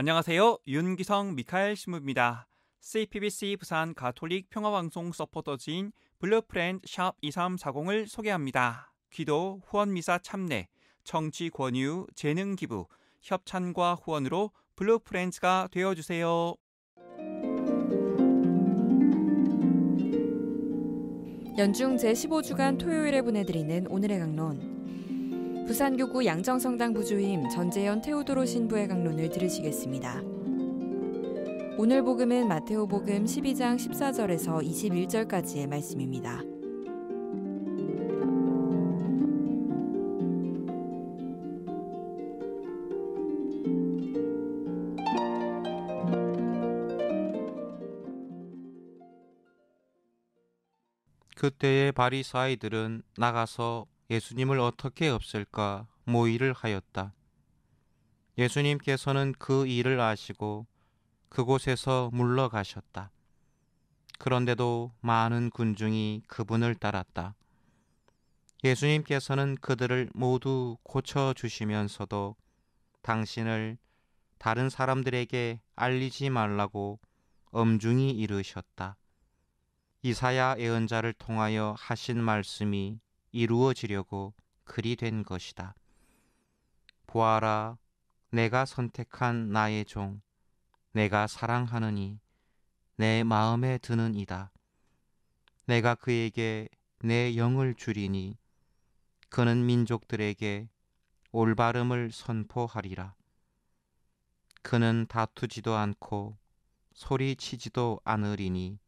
안녕하세요. 윤기성 미카엘 신부입니다. CPBC 부산 가톨릭 평화방송 서포터진 블루프렌드 샵 2340을 소개합니다. 기도, 후원미사 참내, 청취 권유, 재능 기부, 협찬과 후원으로 블루프렌즈가 되어주세요. 연중 제15주간 토요일에 보내드리는 오늘의 강론. 부산교구 양정성당 부주임 전재현 테오도로 신부의 강론을 들으시겠습니다. 오늘 복음은 마테오 복음 12장 14절에서 21절까지의 말씀입니다. 그때의 바리사이들은 나가서 예수님을 어떻게 없앨까 모의를 하였다. 예수님께서는 그 일을 아시고 그곳에서 물러가셨다. 그런데도 많은 군중이 그분을 따랐다. 예수님께서는 그들을 모두 고쳐주시면서도 당신을 다른 사람들에게 알리지 말라고 엄중히 이르셨다. 이사야 예언자를 통하여 하신 말씀이 이루어지려고 그리 된 것이다. 보아라, 내가 선택한 나의 종, 내가 사랑하느니 내 마음에 드는 이다. 내가 그에게 내 영을 줄이니 그는 민족들에게 올바름을 선포하리라. 그는 다투지도 않고 소리치지도 않으리니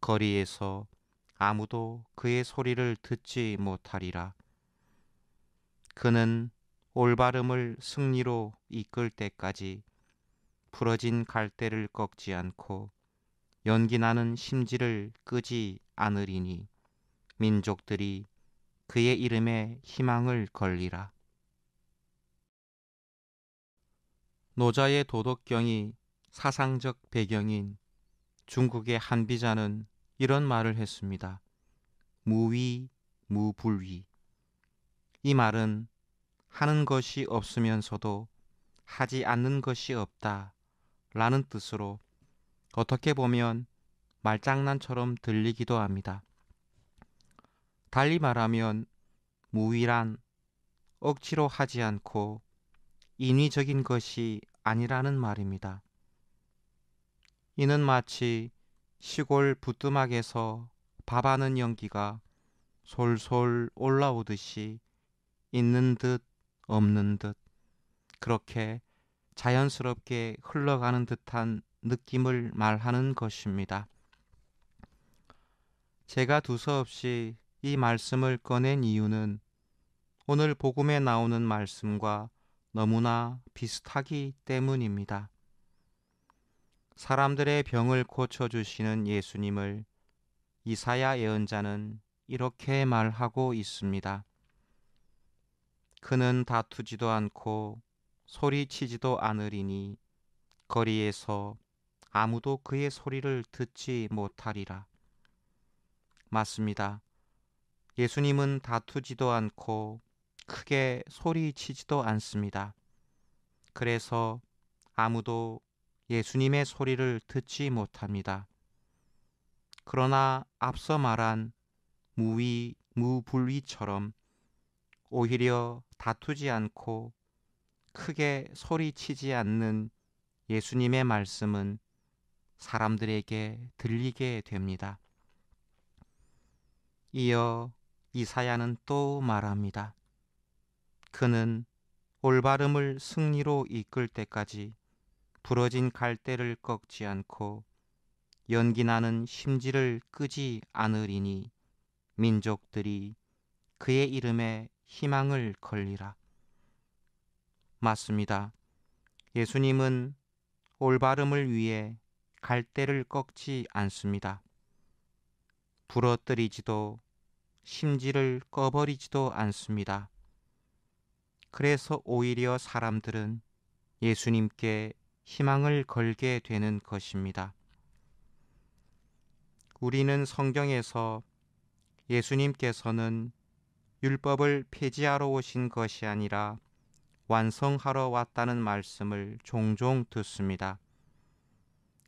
거리에서 아무도 그의 소리를 듣지 못하리라. 그는 올바름을 승리로 이끌 때까지 부러진 갈대를 꺾지 않고 연기나는 심지를 끄지 않으리니 민족들이 그의 이름에 희망을 걸리라. 노자의 도덕경이 사상적 배경인 중국의 한비자는 이런 말을 했습니다. 무위 무불위 이 말은 하는 것이 없으면서도 하지 않는 것이 없다 라는 뜻으로 어떻게 보면 말장난처럼 들리기도 합니다. 달리 말하면 무위란 억지로 하지 않고 인위적인 것이 아니라는 말입니다. 이는 마치 시골 부뚜막에서 밥하는 연기가 솔솔 올라오듯이 있는 듯 없는 듯 그렇게 자연스럽게 흘러가는 듯한 느낌을 말하는 것입니다. 제가 두서없이 이 말씀을 꺼낸 이유는 오늘 복음에 나오는 말씀과 너무나 비슷하기 때문입니다. 사람들의 병을 고쳐주시는 예수님을 이사야 예언자는 이렇게 말하고 있습니다. 그는 다투지도 않고 소리치지도 않으리니 거리에서 아무도 그의 소리를 듣지 못하리라. 맞습니다. 예수님은 다투지도 않고 크게 소리치지도 않습니다. 그래서 아무도 예수님의 소리를 듣지 못합니다. 그러나 앞서 말한 무위, 무불위처럼 오히려 다투지 않고 크게 소리치지 않는 예수님의 말씀은 사람들에게 들리게 됩니다. 이어 이사야는 또 말합니다. 그는 올바름을 승리로 이끌 때까지 부러진 갈대를 꺾지 않고 연기 나는 심지를 끄지 않으리니 민족들이 그의 이름에 희망을 걸리라. 맞습니다. 예수님은 올바름을 위해 갈대를 꺾지 않습니다. 부러뜨리지도 심지를 꺼버리지도 않습니다. 그래서 오히려 사람들은 예수님께 희망을 걸게 되는 것입니다. 우리는 성경에서 예수님께서는 율법을 폐지하러 오신 것이 아니라 완성하러 왔다는 말씀을 종종 듣습니다.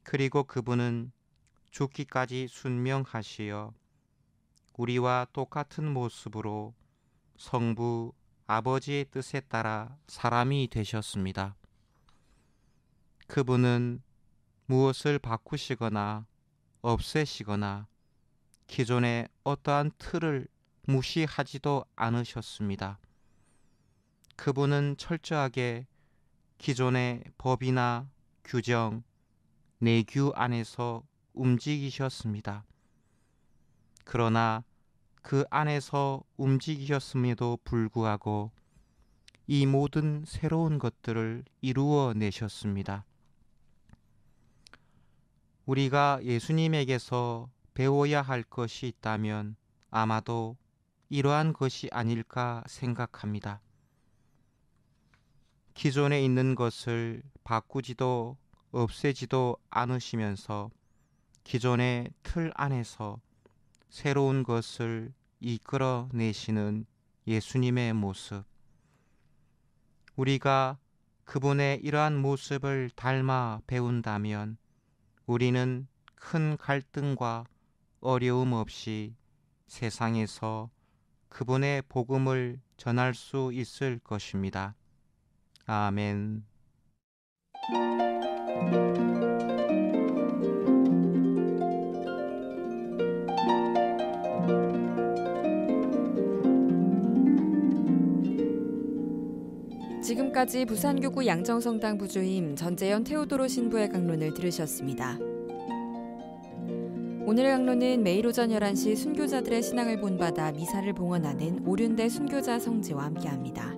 그리고 그분은 죽기까지 순명하시어 우리와 똑같은 모습으로 성부 아버지의 뜻에 따라 사람이 되셨습니다. 그분은 무엇을 바꾸시거나 없애시거나 기존의 어떠한 틀을 무시하지도 않으셨습니다. 그분은 철저하게 기존의 법이나 규정, 내규 안에서 움직이셨습니다. 그러나 그 안에서 움직이셨음에도 불구하고 이 모든 새로운 것들을 이루어 내셨습니다. 우리가 예수님에게서 배워야 할 것이 있다면 아마도 이러한 것이 아닐까 생각합니다. 기존에 있는 것을 바꾸지도 없애지도 않으시면서 기존의 틀 안에서 새로운 것을 이끌어 내시는 예수님의 모습. 우리가 그분의 이러한 모습을 닮아 배운다면 우리는 큰 갈등과 어려움 없이 세상에서 그분의 복음을 전할 수 있을 것입니다. 아멘. 지금까지 부산교구 양정성당 부주임 전재현 테오도로 신부의 강론을 들으셨습니다. 오늘의 강론은 매일 오전 11시 순교자들의 신앙을 본받아 미사를 봉헌하는 오륜대 순교자 성지와 함께합니다.